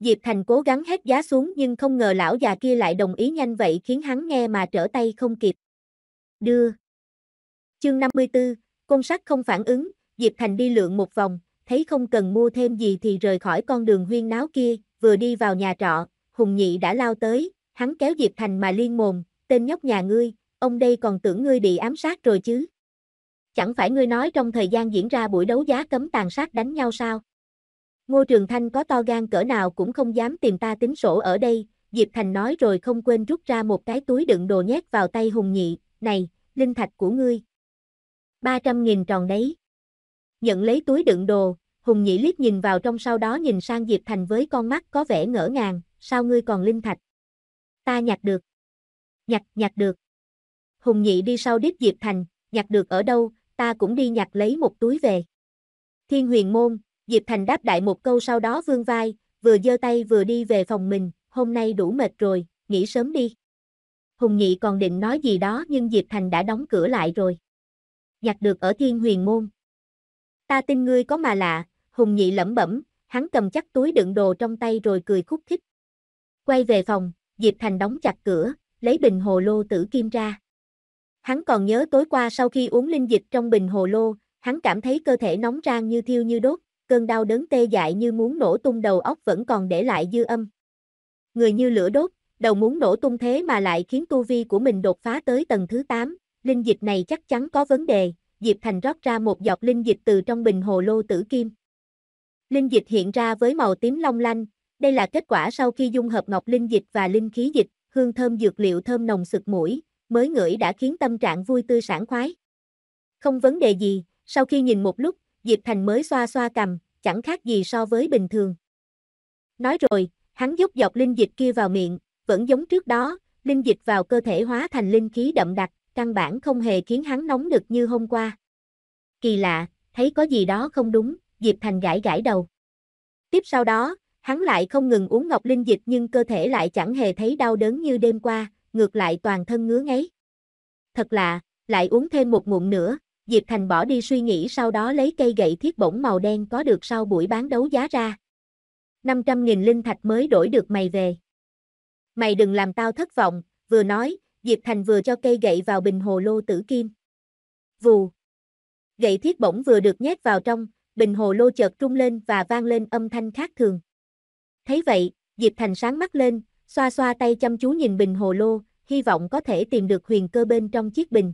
Diệp Thành cố gắng hết giá xuống nhưng không ngờ lão già kia lại đồng ý nhanh vậy khiến hắn nghe mà trở tay không kịp. Đưa. Chương 54, công sắc không phản ứng, Diệp Thành đi lượng một vòng, thấy không cần mua thêm gì thì rời khỏi con đường huyên náo kia, vừa đi vào nhà trọ, Hùng Nhị đã lao tới, hắn kéo Diệp Thành mà liên mồm, tên nhóc nhà ngươi, ông đây còn tưởng ngươi bị ám sát rồi chứ. Chẳng phải ngươi nói trong thời gian diễn ra buổi đấu giá cấm tàn sát đánh nhau sao? Ngô Trường Thanh có to gan cỡ nào cũng không dám tìm ta tính sổ ở đây, Diệp Thành nói rồi không quên rút ra một cái túi đựng đồ nhét vào tay Hùng Nhị, này, linh thạch của ngươi. 300.000 tròn đấy. Nhận lấy túi đựng đồ, Hùng Nhị liếc nhìn vào trong sau đó nhìn sang Diệp Thành với con mắt có vẻ ngỡ ngàng, sao ngươi còn linh thạch? Ta nhặt được. Nhặt, nhặt được. Hùng Nhị đi sau đít Diệp Thành, nhặt được ở đâu, ta cũng đi nhặt lấy một túi về. Thiên huyền môn, Diệp Thành đáp đại một câu sau đó vương vai, vừa giơ tay vừa đi về phòng mình, hôm nay đủ mệt rồi, nghỉ sớm đi. Hùng Nhị còn định nói gì đó nhưng Diệp Thành đã đóng cửa lại rồi. Nhặt được ở thiên huyền môn. Ta tin ngươi có mà lạ, Hùng Nhị lẩm bẩm, hắn cầm chắc túi đựng đồ trong tay rồi cười khúc khích. Quay về phòng, Diệp Thành đóng chặt cửa, lấy bình hồ lô tử kim ra. Hắn còn nhớ tối qua sau khi uống linh dịch trong bình hồ lô, hắn cảm thấy cơ thể nóng rang như thiêu như đốt, cơn đau đớn tê dại như muốn nổ tung đầu óc vẫn còn để lại dư âm. Người như lửa đốt, đầu muốn nổ tung thế mà lại khiến tu vi của mình đột phá tới tầng thứ 8, linh dịch này chắc chắn có vấn đề, Diệp Thành rót ra một giọt linh dịch từ trong bình hồ lô tử kim. Linh dịch hiện ra với màu tím long lanh, đây là kết quả sau khi dung hợp ngọc linh dịch và linh khí dịch, hương thơm dược liệu thơm nồng sực mũi, mới ngửi đã khiến tâm trạng vui tươi sảng khoái. Không vấn đề gì, sau khi nhìn một lúc, Diệp Thành mới xoa xoa cầm, chẳng khác gì so với bình thường. Nói rồi, hắn giúp dọc linh dịch kia vào miệng, vẫn giống trước đó, linh dịch vào cơ thể hóa thành linh khí đậm đặc, căn bản không hề khiến hắn nóng được như hôm qua. Kỳ lạ, thấy có gì đó không đúng, Diệp Thành gãi gãi đầu. Tiếp sau đó, hắn lại không ngừng uống ngọc linh dịch nhưng cơ thể lại chẳng hề thấy đau đớn như đêm qua, ngược lại toàn thân ngứa ngáy. Thật lạ, lại uống thêm một ngụm nữa, Diệp Thành bỏ đi suy nghĩ sau đó lấy cây gậy thiết bổng màu đen có được sau buổi bán đấu giá ra. 500.000 linh thạch mới đổi được mày về. Mày đừng làm tao thất vọng, vừa nói, Diệp Thành vừa cho cây gậy vào bình hồ lô tử kim. Vù. Gậy thiết bổng vừa được nhét vào trong, bình hồ lô chợt trung lên và vang lên âm thanh khác thường. Thấy vậy, Diệp Thành sáng mắt lên, xoa xoa tay chăm chú nhìn bình hồ lô, hy vọng có thể tìm được huyền cơ bên trong chiếc bình.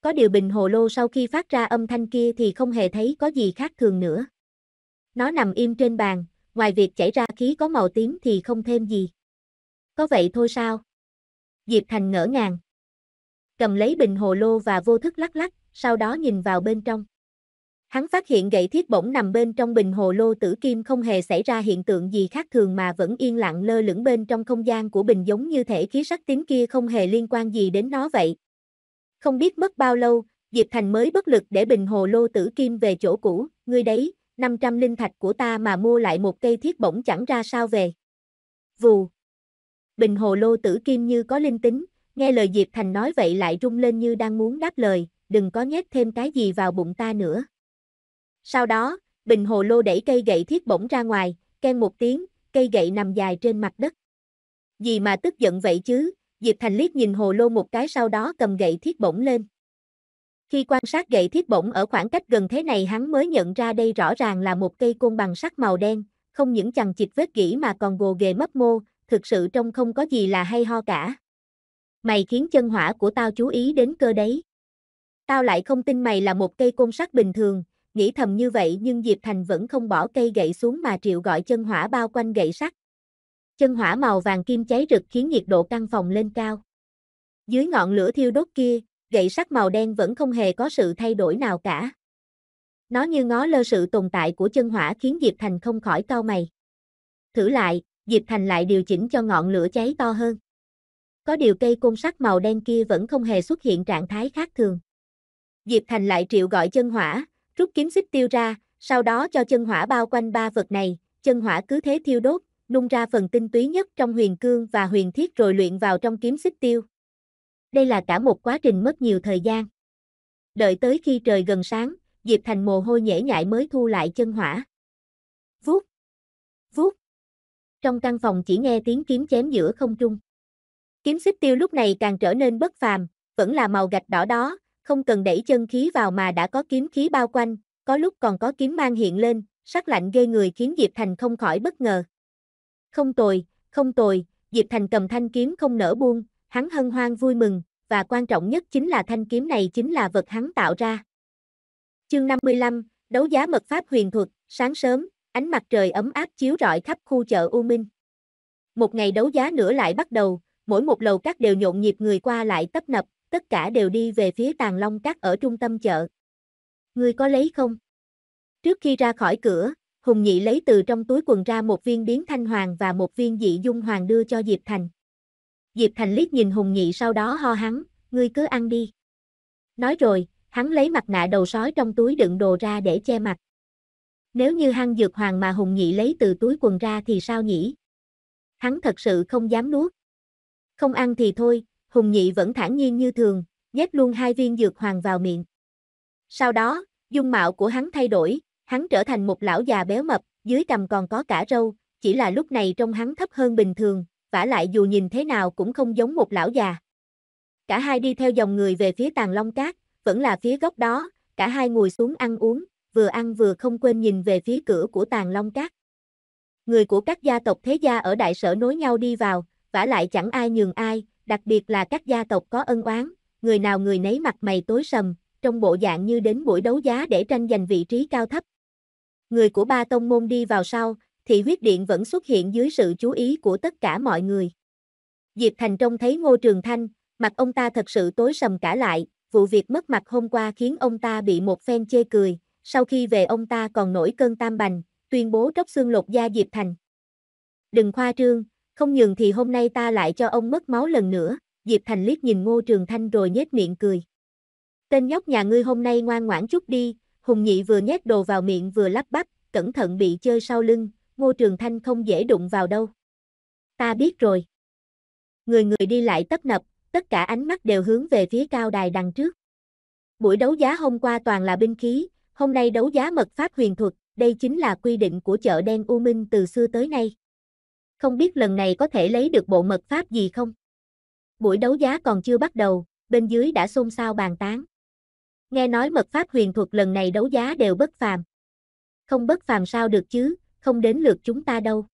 Có điều bình hồ lô sau khi phát ra âm thanh kia thì không hề thấy có gì khác thường nữa. Nó nằm im trên bàn, ngoài việc chảy ra khí có màu tím thì không thêm gì. Có vậy thôi sao? Diệp Thành ngỡ ngàng. Cầm lấy bình hồ lô và vô thức lắc lắc, sau đó nhìn vào bên trong. Hắn phát hiện gậy thiết bổng nằm bên trong bình hồ lô tử kim không hề xảy ra hiện tượng gì khác thường mà vẫn yên lặng lơ lửng bên trong không gian của bình giống như thể khí sắc tím kia không hề liên quan gì đến nó vậy. Không biết mất bao lâu, Diệp Thành mới bất lực để bình hồ lô tử kim về chỗ cũ, ngươi đấy, 500 linh thạch của ta mà mua lại một cây thiết bổng chẳng ra sao về. Vù. Bình hồ lô tử kim như có linh tính, nghe lời Diệp Thành nói vậy lại rung lên như đang muốn đáp lời, đừng có nhét thêm cái gì vào bụng ta nữa. Sau đó, bình hồ lô đẩy cây gậy thiết bổng ra ngoài, khen một tiếng, cây gậy nằm dài trên mặt đất. Gì mà tức giận vậy chứ, Diệp Thành liếc nhìn hồ lô một cái sau đó cầm gậy thiết bổng lên. Khi quan sát gậy thiết bổng ở khoảng cách gần thế này hắn mới nhận ra đây rõ ràng là một cây côn bằng sắt màu đen, không những chằng chịt vết gỉ mà còn gồ ghề mấp mô, thực sự trông không có gì là hay ho cả. Mày khiến chân hỏa của tao chú ý đến cơ đấy. Tao lại không tin mày là một cây côn sắt bình thường, Nghĩ thầm như vậy nhưng Diệp Thành vẫn không bỏ cây gậy xuống mà triệu gọi chân hỏa bao quanh gậy sắt. Chân hỏa màu vàng kim cháy rực khiến nhiệt độ căn phòng lên cao. Dưới ngọn lửa thiêu đốt kia, gậy sắt màu đen vẫn không hề có sự thay đổi nào cả. Nó như ngó lơ sự tồn tại của chân hỏa khiến Diệp Thành không khỏi cau mày. Thử lại, Diệp Thành lại điều chỉnh cho ngọn lửa cháy to hơn. Có điều cây côn sắt màu đen kia vẫn không hề xuất hiện trạng thái khác thường. Diệp Thành lại triệu gọi chân hỏa, rút kiếm xích tiêu ra, sau đó cho chân hỏa bao quanh ba vật này, chân hỏa cứ thế thiêu đốt, nung ra phần tinh túy nhất trong huyền cương và huyền thiết rồi luyện vào trong kiếm xích tiêu. Đây là cả một quá trình mất nhiều thời gian. Đợi tới khi trời gần sáng, Diệp Thành mồ hôi nhễ nhại mới thu lại chân hỏa. Vút! Vút! Trong căn phòng chỉ nghe tiếng kiếm chém giữa không trung. Kiếm xích tiêu lúc này càng trở nên bất phàm, vẫn là màu gạch đỏ đó, không cần đẩy chân khí vào mà đã có kiếm khí bao quanh, có lúc còn có kiếm mang hiện lên, sắc lạnh ghê người khiến Diệp Thành không khỏi bất ngờ. Không tồi, không tồi, Diệp Thành cầm thanh kiếm không nở buông, hắn hân hoan vui mừng, và quan trọng nhất chính là thanh kiếm này chính là vật hắn tạo ra. Chương 55, đấu giá mật pháp huyền thuật, sáng sớm, ánh mặt trời ấm áp chiếu rọi khắp khu chợ U Minh. Một ngày đấu giá nữa lại bắt đầu, mỗi một lầu các đều nhộn nhịp người qua lại tấp nập, tất cả đều đi về phía tàn long cắt ở trung tâm chợ. Ngươi có lấy không? Trước khi ra khỏi cửa, Hùng Nhị lấy từ trong túi quần ra một viên biến thanh hoàng và một viên dị dung hoàng đưa cho Diệp Thành. Diệp Thành liếc nhìn Hùng Nhị sau đó ho hắn, ngươi cứ ăn đi. Nói rồi, hắn lấy mặt nạ đầu sói trong túi đựng đồ ra để che mặt. Nếu như hăng dược hoàng mà Hùng Nhị lấy từ túi quần ra thì sao nhỉ? Hắn thật sự không dám nuốt. Không ăn thì thôi, Hùng Nhị vẫn thản nhiên như thường, nhét luôn hai viên dược hoàng vào miệng. Sau đó, dung mạo của hắn thay đổi, hắn trở thành một lão già béo mập, dưới cằm còn có cả râu, chỉ là lúc này trông hắn thấp hơn bình thường, vả lại dù nhìn thế nào cũng không giống một lão già. Cả hai đi theo dòng người về phía tàn long cát, vẫn là phía góc đó, cả hai ngồi xuống ăn uống, vừa ăn vừa không quên nhìn về phía cửa của tàn long cát. Người của các gia tộc thế gia ở đại sở nối nhau đi vào, vả lại chẳng ai nhường ai, đặc biệt là các gia tộc có ân oán, người nào người nấy mặt mày tối sầm, trong bộ dạng như đến buổi đấu giá để tranh giành vị trí cao thấp. Người của ba tông môn đi vào sau, thì huyết điện vẫn xuất hiện dưới sự chú ý của tất cả mọi người. Diệp Thành trông thấy Ngô Trường Thanh, mặt ông ta thật sự tối sầm cả lại, vụ việc mất mặt hôm qua khiến ông ta bị một phen chê cười, sau khi về ông ta còn nổi cơn tam bành, tuyên bố tróc xương lột da Diệp Thành. Đừng khoa trương, không nhường thì hôm nay ta lại cho ông mất máu lần nữa, Diệp Thành liếc nhìn Ngô Trường Thanh rồi nhếch miệng cười. Tên nhóc nhà ngươi hôm nay ngoan ngoãn chút đi, Hùng Nhị vừa nhét đồ vào miệng vừa lắp bắp, cẩn thận bị chơi sau lưng, Ngô Trường Thanh không dễ đụng vào đâu. Ta biết rồi. Người người đi lại tấp nập, tất cả ánh mắt đều hướng về phía cao đài đằng trước. Buổi đấu giá hôm qua toàn là binh khí, hôm nay đấu giá mật pháp huyền thuật, đây chính là quy định của chợ đen U Minh từ xưa tới nay không biết lần này có thể lấy được bộ mật pháp gì không? Buổi đấu giá còn chưa bắt đầu, bên dưới đã xôn xao bàn tán. Nghe nói mật pháp huyền thuật lần này đấu giá đều bất phàm. Không bất phàm sao được chứ, không đến lượt chúng ta đâu.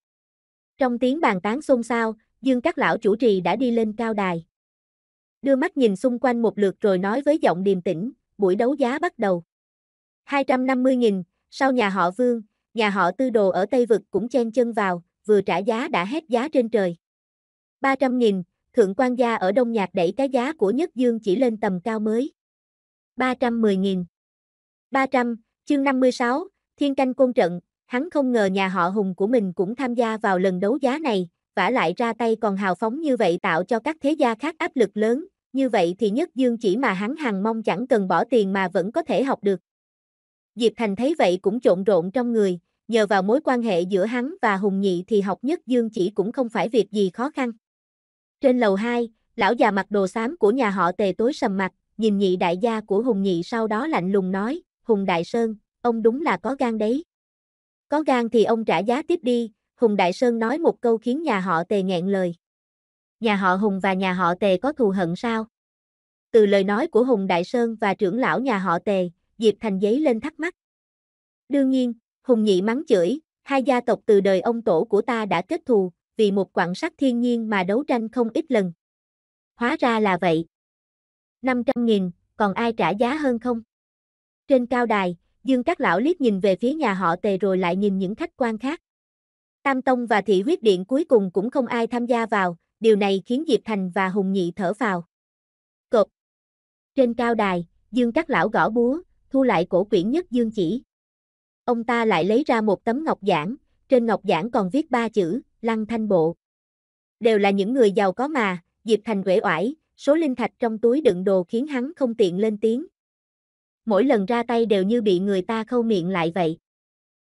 Trong tiếng bàn tán xôn xao, Dương các lão chủ trì đã đi lên cao đài. Đưa mắt nhìn xung quanh một lượt rồi nói với giọng điềm tĩnh, buổi đấu giá bắt đầu. 250.000, sau nhà họ Vương, nhà họ Tư Đồ ở Tây Vực cũng chen chân vào, vừa trả giá đã hết giá trên trời. 300.000, thượng quan gia ở Đông Nhạc đẩy cái giá của Nhất Dương chỉ lên tầm cao mới. 310.000 300, chương 56, Thiên Canh Côn Trận, hắn không ngờ nhà họ Hùng của mình cũng tham gia vào lần đấu giá này, vả lại ra tay còn hào phóng như vậy tạo cho các thế gia khác áp lực lớn, như vậy thì Nhất Dương chỉ mà hắn hằng mong chẳng cần bỏ tiền mà vẫn có thể học được. Diệp Thành thấy vậy cũng trộn rộn trong người, nhờ vào mối quan hệ giữa hắn và Hùng Nhị thì học nhất dương chỉ cũng không phải việc gì khó khăn. Trên lầu 2, lão già mặc đồ xám của nhà họ tề tối sầm mặt, nhìn nhị đại gia của Hùng Nhị sau đó lạnh lùng nói, Hùng Đại Sơn, ông đúng là có gan đấy. Có gan thì ông trả giá tiếp đi, Hùng Đại Sơn nói một câu khiến nhà họ tề nghẹn lời. Nhà họ Hùng và nhà họ tề có thù hận sao? Từ lời nói của Hùng Đại Sơn và trưởng lão nhà họ tề, Diệp Thành giấy lên thắc mắc. Đương nhiên, Hùng nhị mắng chửi, hai gia tộc từ đời ông tổ của ta đã kết thù, vì một quặng sắt thiên nhiên mà đấu tranh không ít lần. Hóa ra là vậy. 500.000, còn ai trả giá hơn không? Trên cao đài, Dương Các Lão liếc nhìn về phía nhà họ tề rồi lại nhìn những khách quan khác. Tam Tông và Thị huyết điện cuối cùng cũng không ai tham gia vào, điều này khiến Diệp Thành và Hùng Nhị thở vào. Cộp. Trên cao đài, Dương Các Lão gõ búa, thu lại cổ quyển nhất Dương Chỉ ông ta lại lấy ra một tấm ngọc giản, trên ngọc giản còn viết ba chữ, lăng thanh bộ. Đều là những người giàu có mà, Diệp Thành uể oải, số linh thạch trong túi đựng đồ khiến hắn không tiện lên tiếng. Mỗi lần ra tay đều như bị người ta khâu miệng lại vậy.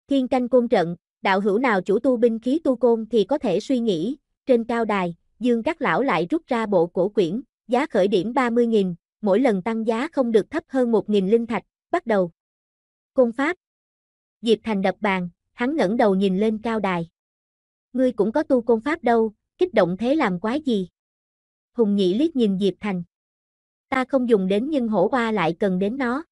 Thiên canh côn trận, đạo hữu nào chủ tu binh khí tu côn thì có thể suy nghĩ, trên cao đài, dương các lão lại rút ra bộ cổ quyển, giá khởi điểm 30.000, mỗi lần tăng giá không được thấp hơn 1.000 linh thạch, bắt đầu. Công pháp, Diệp Thành đập bàn, hắn ngẩng đầu nhìn lên cao đài. Ngươi cũng có tu công pháp đâu, kích động thế làm quái gì? Hùng Nhĩ liếc nhìn Diệp Thành. Ta không dùng đến nhưng hổ Hoa lại cần đến nó.